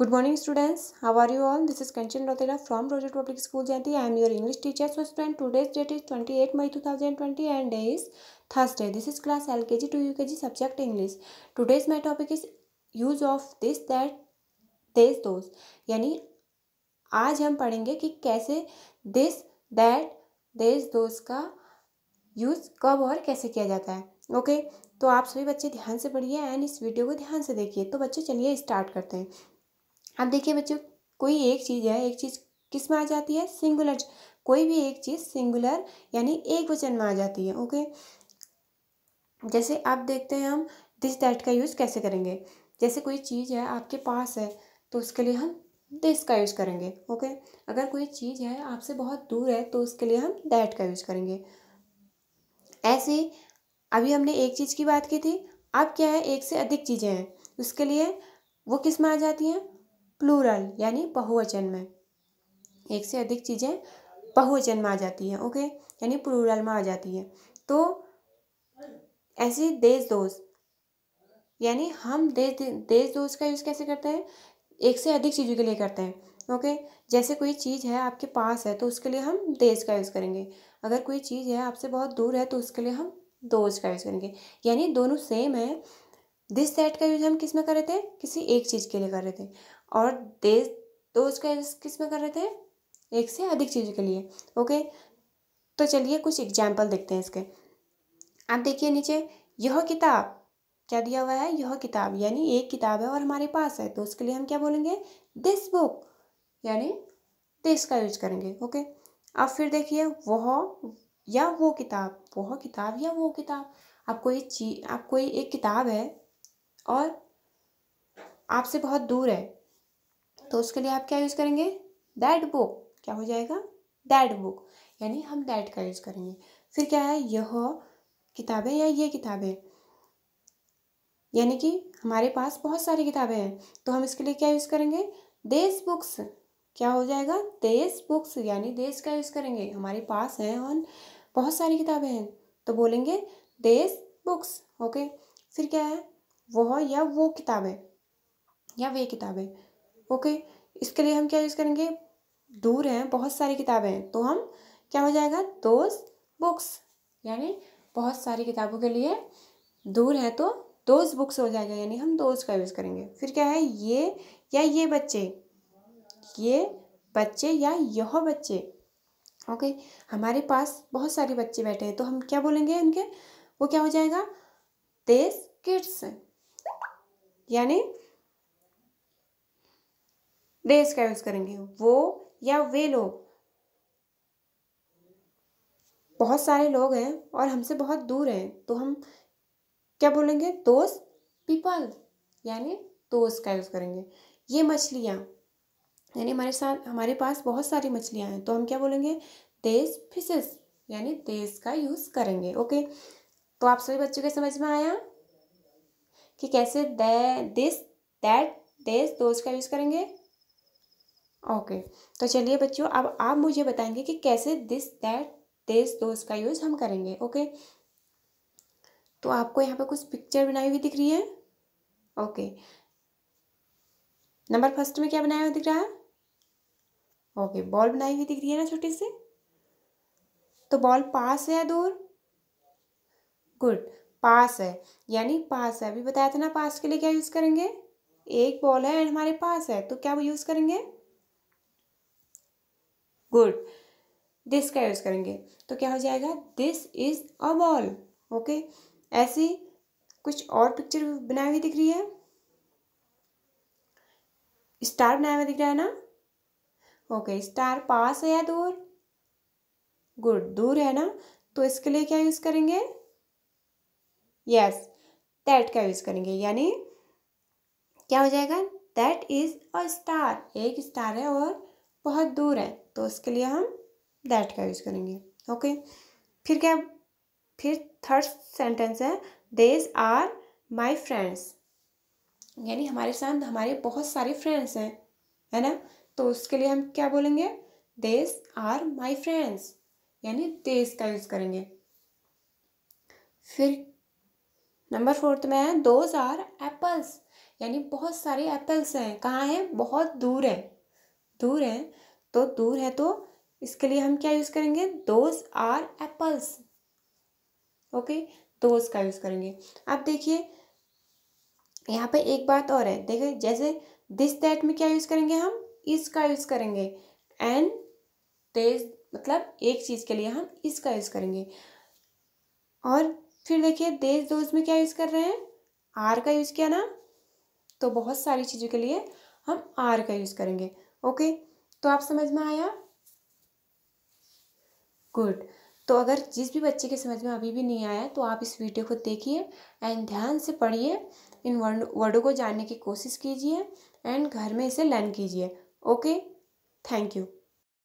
Good morning students how are you all this is Kanchan Rotera from Rosette public school Jayanti I am your English teacher so student today's date is twenty eight May two thousand twenty and day is Thursday this is class L K G to U K G subject English today's my topic is use of this that this those यानी आज हम पढ़ेंगे कि कैसे this that this those का use कब और कैसे किया जाता है ओके okay? तो आप सभी बच्चे ध्यान से पढ़िए एंड इस वीडियो को ध्यान से देखिए तो बच्चे चलिए स्टार्ट करते हैं अब देखिए बच्चों कोई एक चीज़ है एक चीज़ किस में आ जाती है सिंगुलर कोई भी एक चीज़ सिंगुलर यानी एक वचन में आ जाती है ओके जैसे अब देखते हैं हम दिस दैट का यूज़ कैसे करेंगे जैसे कोई चीज़ है आपके पास है तो उसके लिए हम दिस का यूज़ करेंगे ओके अगर कोई चीज़ है आपसे बहुत दूर है तो उसके लिए हम दैट का यूज़ करेंगे ऐसे अभी हमने एक चीज़ की बात की थी अब क्या है एक से अधिक चीज़ें हैं उसके लिए वो किस में आ जाती हैं प्लूरल यानी बहुवचन में एक से अधिक चीज़ें बहुवचन में आ जाती हैं ओके यानी प्लूरल में आ जाती है तो ऐसी देश दोष यानी हम देश देश दोष का यूज़ कैसे करते हैं एक से अधिक चीज़ों के लिए करते हैं ओके जैसे कोई चीज़ है आपके पास है तो उसके लिए हम देश का यूज़ करेंगे अगर कोई चीज़ है आपसे बहुत दूर है तो उसके लिए हम दोष का यूज़ करेंगे यानी दोनों सेम है दिस दैट का यूज हम किस में कर रहे थे किसी एक चीज़ के लिए कर रहे थे और दे दोज का यूज किस में कर रहे थे एक से अधिक चीज़ों के लिए ओके तो चलिए कुछ एग्जाम्पल देखते हैं इसके आप देखिए नीचे यह किताब क्या दिया हुआ है यह किताब यानी एक किताब है और हमारे पास है तो उसके लिए हम क्या बोलेंगे दिस बुक यानी दिस का यूज करेंगे ओके अब फिर देखिए वह या वो किताब वह किताब या वो किताब आप कोई ची आप कोई एक किताब है और आपसे बहुत दूर है तो उसके लिए आप क्या यूज़ करेंगे दैट बुक क्या हो जाएगा दैट बुक यानी हम दैट का यूज़ करेंगे फिर क्या है यह किताबें या ये किताबें यानी कि हमारे पास बहुत सारी किताबें हैं तो हम इसके लिए क्या यूज़ करेंगे देश बुक्स क्या हो जाएगा देश बुक्स यानी देश का यूज़ करेंगे हमारे पास हैं और बहुत सारी किताबें हैं तो बोलेंगे देश बुक्स ओके फिर क्या है वह या वो किताबें या वे किताबें ओके इसके लिए हम क्या यूज़ करेंगे दूर हैं बहुत सारी किताबें हैं तो हम क्या हो जाएगा दोज बुक्स यानी बहुत सारी किताबों के लिए दूर है तो दोज बुक्स हो जाएगा यानी हम दोज का यूज़ करेंगे फिर क्या है ये या ये बच्चे ये बच्चे या यह बच्चे ओके हमारे पास बहुत सारे बच्चे बैठे हैं तो हम क्या बोलेंगे उनके वो क्या हो जाएगा देश किड्स यानी देश का यूज करेंगे वो या वे लोग बहुत सारे लोग हैं और हमसे बहुत दूर हैं तो हम क्या बोलेंगे दोस्त पीपल यानी दोस्त तो का यूज़ करेंगे ये मछलियाँ यानी हमारे साथ हमारे पास बहुत सारी मछलियाँ हैं तो हम क्या बोलेंगे देश फिशेस यानी देश का यूज़ करेंगे ओके तो आप सभी बच्चों के समझ में आया कि कैसे दिस दैट दिस दोज का यूज़ करेंगे ओके तो चलिए बच्चों अब आप मुझे बताएंगे कि कैसे दिस दैट दिस दोज का यूज़ हम करेंगे ओके तो आपको यहाँ पे कुछ पिक्चर बनाई हुई दिख रही है ओके नंबर फर्स्ट में क्या बनाया हुआ दिख रहा है ओके बॉल बनाई हुई दिख रही है ना छोटी सी तो बॉल पास है या दूर गुड पास है यानी पास है अभी बताया था ना पास के लिए क्या यूज़ करेंगे एक बॉल है एंड हमारे पास है तो क्या वो यूज़ करेंगे गुड दिस का यूज़ करेंगे तो क्या हो जाएगा this is a ball okay ऐसी कुछ और पिक्चर बनाई हुई दिख रही है स्टार बनाया हुआ दिख रहा है ना ओके स्टार पास है या दूर गुड दूर है ना तो इसके लिए क्या यूज़ करेंगे यस दैट का यूज़ करेंगे यानी क्या हो जाएगा दैट इज़ अ स्टार एक स्टार है और बहुत दूर है तो उसके लिए हम दैट का यूज़ करेंगे ओके okay? फिर क्या फिर थर्ड सेंटेंस है देस आर माई फ्रेंड्स यानी हमारे साथ हमारे बहुत सारे फ्रेंड्स हैं है ना तो उसके लिए हम क्या बोलेंगे देस आर माई फ्रेंड्स यानी देस का यूज़ करेंगे फिर नंबर फोर्थ में है दोज आर एप्पल्स यानी बहुत सारे एप्पल्स हैं कहाँ हैं बहुत दूर है दूर हैं तो दूर है तो इसके लिए हम क्या यूज़ करेंगे those are apples okay those का यूज़ करेंगे अब देखिए यहाँ पे एक बात और है देखिए जैसे दिस दैट में क्या यूज़ करेंगे हम इस का यूज़ करेंगे एंड तेज मतलब एक चीज़ के लिए हम इसका यूज़ करेंगे और फिर देखिए देश दोज में क्या यूज़ कर रहे हैं आर का यूज़ किया ना तो बहुत सारी चीज़ों के लिए हम आर का यूज़ करेंगे ओके तो आप समझ में आया गुड तो अगर जिस भी बच्चे के समझ में अभी भी नहीं आया तो आप इस वीडियो को देखिए एंड ध्यान से पढ़िए इन वर्ड वर्डों को जानने की कोशिश कीजिए एंड घर में इसे लर्न कीजिए ओके थैंक यू